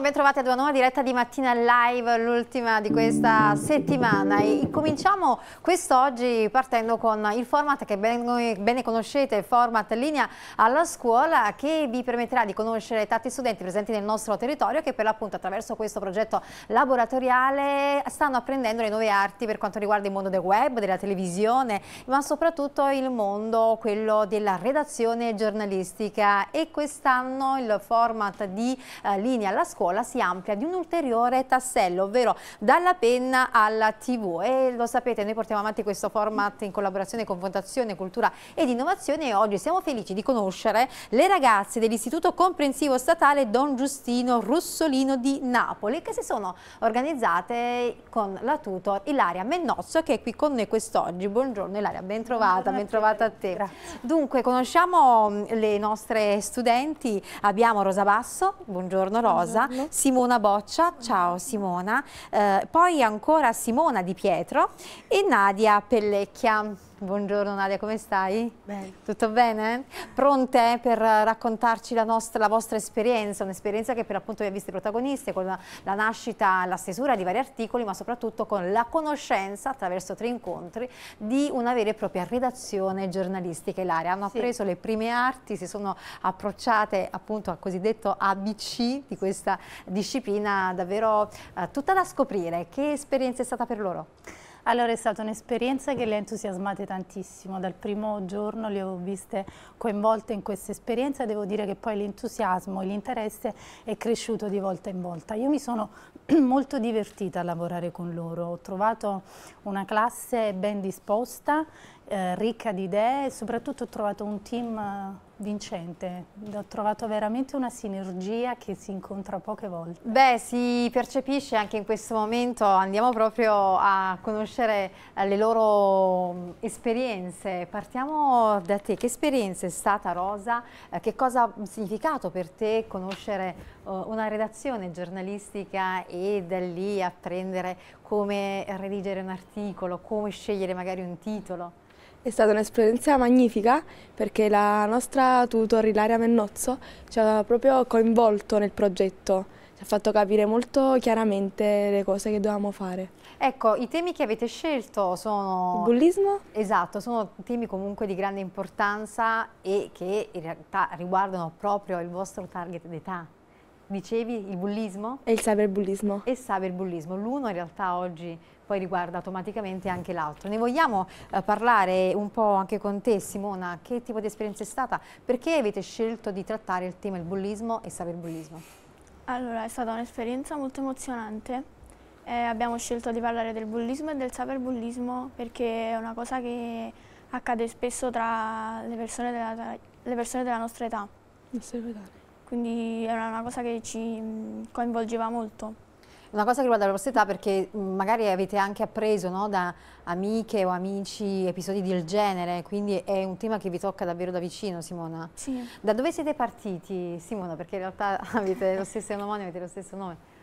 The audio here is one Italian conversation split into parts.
buongiorno, trovati ad una nuova diretta di Mattina Live, l'ultima di questa settimana. E cominciamo quest'oggi partendo con il format che ben, bene conoscete, il format linea alla scuola, che vi permetterà di conoscere tanti studenti presenti nel nostro territorio che per l'appunto attraverso questo progetto laboratoriale stanno apprendendo le nuove arti per quanto riguarda il mondo del web, della televisione, ma soprattutto il mondo, quello della redazione giornalistica. E quest'anno il format di eh, linea alla scuola scuola si amplia di un ulteriore tassello, ovvero dalla penna alla tv e lo sapete noi portiamo avanti questo format in collaborazione con Fondazione Cultura ed Innovazione e oggi siamo felici di conoscere le ragazze dell'Istituto Comprensivo Statale Don Giustino Russolino di Napoli che si sono organizzate con la tutor Ilaria Mennozzo che è qui con noi quest'oggi. Buongiorno Ilaria, ben trovata, ben trovata a te. Dunque conosciamo mm, le nostre studenti, abbiamo Rosa Basso, buongiorno Rosa, Simona Boccia, ciao Simona, eh, poi ancora Simona Di Pietro e Nadia Pellecchia. Buongiorno Nadia, come stai? Bene. Tutto bene? Pronte per raccontarci la, nostra, la vostra esperienza, un'esperienza che per appunto vi ha visto protagoniste con la, la nascita, la stesura di vari articoli, ma soprattutto con la conoscenza attraverso tre incontri di una vera e propria redazione giornalistica. Ilaria, hanno sì. appreso le prime arti, si sono approcciate appunto al cosiddetto ABC di questa disciplina davvero eh, tutta da scoprire. Che esperienza è stata per loro? Allora è stata un'esperienza che le ha entusiasmate tantissimo, dal primo giorno le ho viste coinvolte in questa esperienza, devo dire che poi l'entusiasmo e l'interesse è cresciuto di volta in volta. Io mi sono molto divertita a lavorare con loro, ho trovato una classe ben disposta eh, ricca di idee e soprattutto ho trovato un team eh, vincente, ho trovato veramente una sinergia che si incontra poche volte. Beh, si percepisce anche in questo momento, andiamo proprio a conoscere eh, le loro mm, esperienze. Partiamo da te, che esperienza è stata Rosa? Eh, che cosa ha significato per te conoscere una redazione giornalistica e da lì apprendere come redigere un articolo, come scegliere magari un titolo? È stata un'esperienza magnifica perché la nostra tutor Ilaria Mennozzo ci ha proprio coinvolto nel progetto, ci ha fatto capire molto chiaramente le cose che dovevamo fare. Ecco, i temi che avete scelto sono... Il bullismo? Esatto, sono temi comunque di grande importanza e che in realtà riguardano proprio il vostro target d'età dicevi il bullismo? E il cyberbullismo. E il cyberbullismo. L'uno in realtà oggi poi riguarda automaticamente anche l'altro. Ne vogliamo eh, parlare un po' anche con te Simona, che tipo di esperienza è stata? Perché avete scelto di trattare il tema del bullismo e il cyberbullismo? Allora è stata un'esperienza molto emozionante. Eh, abbiamo scelto di parlare del bullismo e del cyberbullismo perché è una cosa che accade spesso tra le persone della, tra le persone della nostra età. Assolutamente quindi era una cosa che ci mm, coinvolgeva molto. Una cosa che riguarda la vostra età perché mm, magari avete anche appreso no, da amiche o amici episodi del genere, quindi è un tema che vi tocca davvero da vicino Simona. Sì. Da dove siete partiti Simona? Perché in realtà avete lo stesso nome, avete lo stesso nome.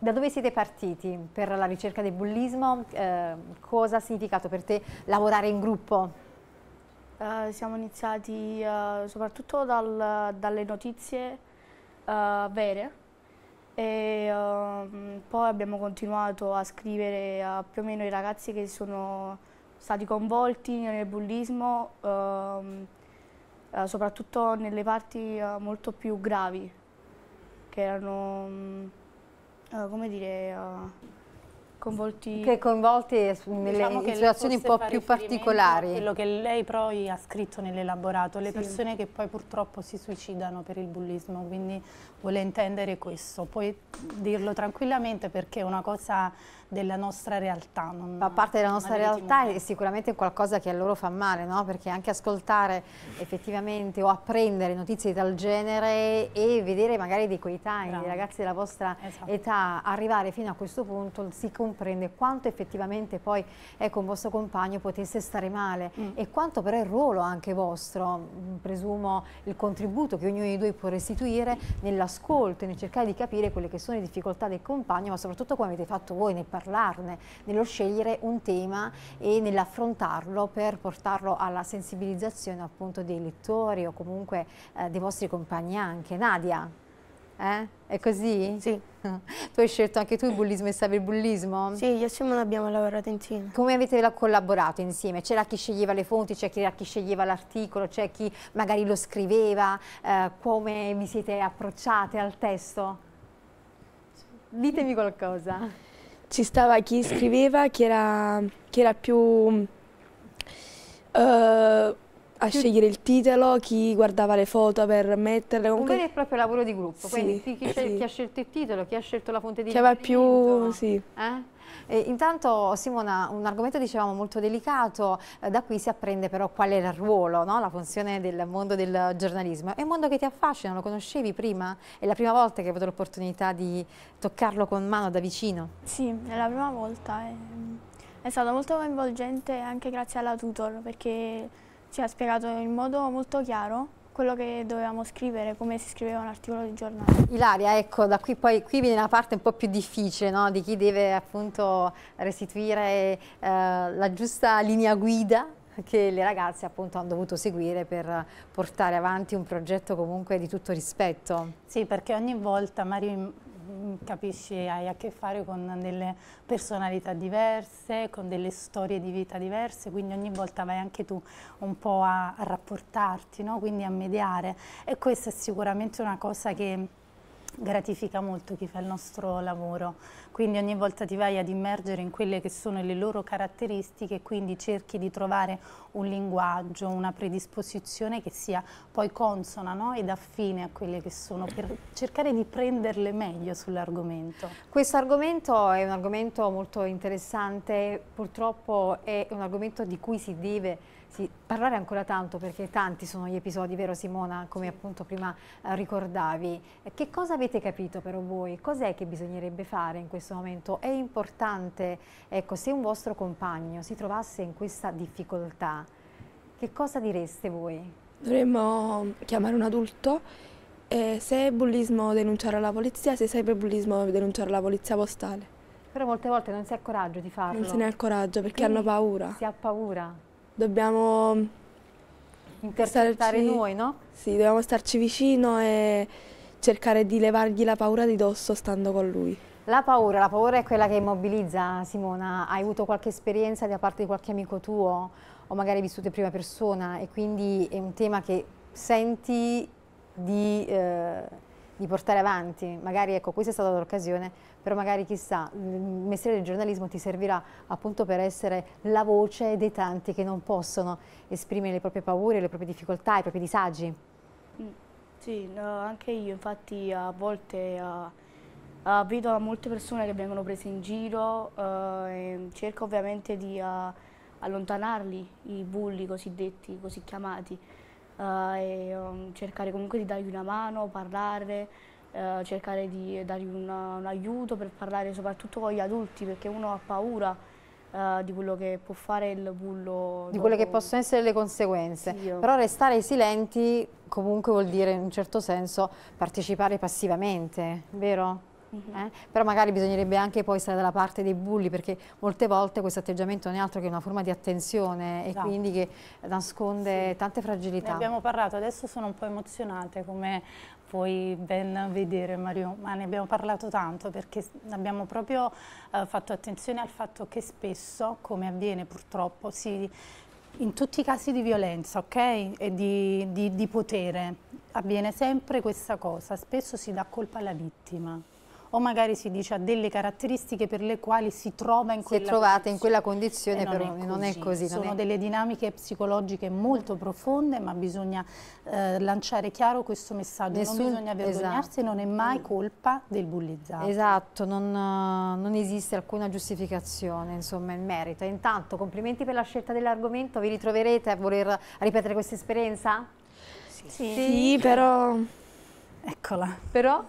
Da dove siete partiti per la ricerca del bullismo? Eh, cosa ha significato per te lavorare in gruppo? Uh, siamo iniziati uh, soprattutto dal, dalle notizie uh, vere e ehm, poi abbiamo continuato a scrivere a più o meno i ragazzi che sono stati coinvolti nel bullismo, ehm, soprattutto nelle parti molto più gravi, che erano, mm, come dire, Convolti, che coinvolti nelle diciamo situazioni un po' più particolari. Quello che lei poi ha scritto nell'elaborato, le sì. persone che poi purtroppo si suicidano per il bullismo, quindi vuole intendere questo. Puoi dirlo tranquillamente perché è una cosa della nostra realtà. Non, fa parte della nostra realtà e sicuramente è qualcosa che a loro fa male, no? perché anche ascoltare effettivamente o apprendere notizie di tal genere e vedere magari dei coetanei, dei ragazzi della vostra esatto. età, arrivare fino a questo punto si comprende quanto effettivamente poi ecco, un vostro compagno potesse stare male mm. e quanto però è il ruolo anche vostro, mm, presumo il contributo che ognuno di voi può restituire nell'ascolto e nel cercare di capire quelle che sono le difficoltà del compagno, ma soprattutto come avete fatto voi nel paese parlarne, nello scegliere un tema e nell'affrontarlo per portarlo alla sensibilizzazione appunto dei lettori o comunque eh, dei vostri compagni anche. Nadia, eh? è così? Sì. Tu hai scelto anche tu il bullismo e il cyberbullismo? Sì, io e Simone abbiamo lavorato insieme. Come avete collaborato insieme? C'era chi sceglieva le fonti, c'era chi sceglieva l'articolo, c'è chi magari lo scriveva, eh, come vi siete approcciate al testo? Ditemi qualcosa ci stava chi scriveva chi era, che era più uh, a più scegliere il titolo, chi guardava le foto per metterle. Comunque... Un vero e proprio lavoro di gruppo, sì, quindi chi, sì. chi, ha scelto il titolo, chi ha scelto la fonte di riferimento. Chi più... Sì. Eh? Eh, intanto Simona, un argomento dicevamo molto delicato, eh, da qui si apprende però qual è il ruolo, no? la funzione del mondo del giornalismo. È un mondo che ti affascina, lo conoscevi prima? È la prima volta che hai avuto l'opportunità di toccarlo con mano da vicino? Sì, è la prima volta. È, eh. è stato molto coinvolgente anche grazie alla tutor perché ci ha spiegato in modo molto chiaro quello che dovevamo scrivere, come si scriveva un articolo di giornale. Ilaria, ecco, da qui poi qui viene la parte un po' più difficile no? di chi deve appunto restituire eh, la giusta linea guida che le ragazze appunto hanno dovuto seguire per portare avanti un progetto comunque di tutto rispetto. Sì, perché ogni volta Mario Mm, capisci hai a che fare con delle personalità diverse, con delle storie di vita diverse, quindi ogni volta vai anche tu un po' a, a rapportarti, no? quindi a mediare e questa è sicuramente una cosa che gratifica molto chi fa il nostro lavoro, quindi ogni volta ti vai ad immergere in quelle che sono le loro caratteristiche quindi cerchi di trovare un linguaggio, una predisposizione che sia poi consona no? ed affine a quelle che sono, per cercare di prenderle meglio sull'argomento. Questo argomento è un argomento molto interessante, purtroppo è un argomento di cui si deve sì, parlare ancora tanto perché tanti sono gli episodi, vero Simona, come sì. appunto prima eh, ricordavi. Eh, che cosa avete capito però voi? Cos'è che bisognerebbe fare in questo momento? È importante, ecco, se un vostro compagno si trovasse in questa difficoltà, che cosa direste voi? Dovremmo chiamare un adulto e se è bullismo denunciare alla polizia, se è cyberbullismo denunciare alla polizia postale. Però molte volte non si ha il coraggio di farlo. Non se ne ha il coraggio perché Quindi hanno paura. Si ha paura dobbiamo interpretare noi, no? Sì, dobbiamo starci vicino e cercare di levargli la paura di dosso stando con lui. La paura, la paura è quella che immobilizza Simona, hai avuto qualche esperienza da parte di qualche amico tuo o magari vissuto in prima persona e quindi è un tema che senti di eh, di portare avanti, magari ecco questa è stata l'occasione, però magari chissà, il mestiere del giornalismo ti servirà appunto per essere la voce dei tanti che non possono esprimere le proprie paure, le proprie difficoltà, i propri disagi. Mm. Sì, no, anche io infatti a volte uh, vedo molte persone che vengono prese in giro uh, e cerco ovviamente di uh, allontanarli, i bulli cosiddetti, così chiamati, eh, e um, cercare comunque di dargli una mano, parlare, eh, cercare di dargli una, un aiuto per parlare soprattutto con gli adulti perché uno ha paura eh, di quello che può fare il bullo. Di dopo. quelle che possono essere le conseguenze. Sì, Però restare silenti comunque vuol dire in un certo senso partecipare passivamente, vero? Eh? Però magari bisognerebbe anche poi stare dalla parte dei bulli perché molte volte questo atteggiamento non è altro che una forma di attenzione esatto. e quindi che nasconde sì. tante fragilità. Ne abbiamo parlato, adesso sono un po' emozionate come puoi ben vedere Mario, ma ne abbiamo parlato tanto perché abbiamo proprio eh, fatto attenzione al fatto che spesso, come avviene purtroppo, si, in tutti i casi di violenza okay? e di, di, di potere avviene sempre questa cosa, spesso si dà colpa alla vittima o magari si dice ha delle caratteristiche per le quali si trova in quella, si è trovata in quella condizione, eh, non però è non è così. Sono è... delle dinamiche psicologiche molto profonde, ma bisogna eh, lanciare chiaro questo messaggio, Nessun... non bisogna vergognarsi, esatto. non è mai colpa del bullizzato. Esatto, non, eh, non esiste alcuna giustificazione insomma, in merito. Intanto complimenti per la scelta dell'argomento, vi ritroverete a voler ripetere questa esperienza? Sì, sì. sì però... Eccola. Però?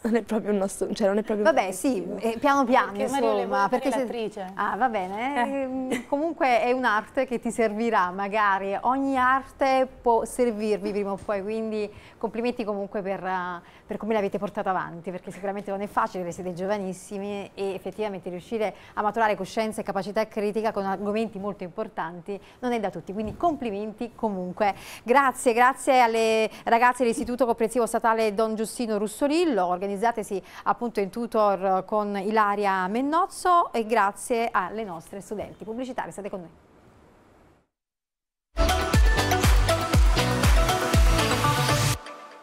non è proprio il nostro, cioè non è proprio Vabbè, sì, eh, piano piano, perché insomma, Mario perché se... Ah, va bene. Eh. eh mm, comunque è un'arte che ti servirà, magari ogni arte può servirvi prima o poi, quindi complimenti comunque per, eh, per come l'avete portata avanti, perché sicuramente non è facile, siete giovanissimi e effettivamente riuscire a maturare coscienza e capacità critica con argomenti molto importanti non è da tutti, quindi complimenti comunque. Grazie, grazie alle ragazze dell'Istituto Comprensivo Statale Don Giustino Russolillo, organizzato organizzatesi appunto in tutor con Ilaria Mennozzo e grazie alle nostre studenti pubblicitarie. State con noi.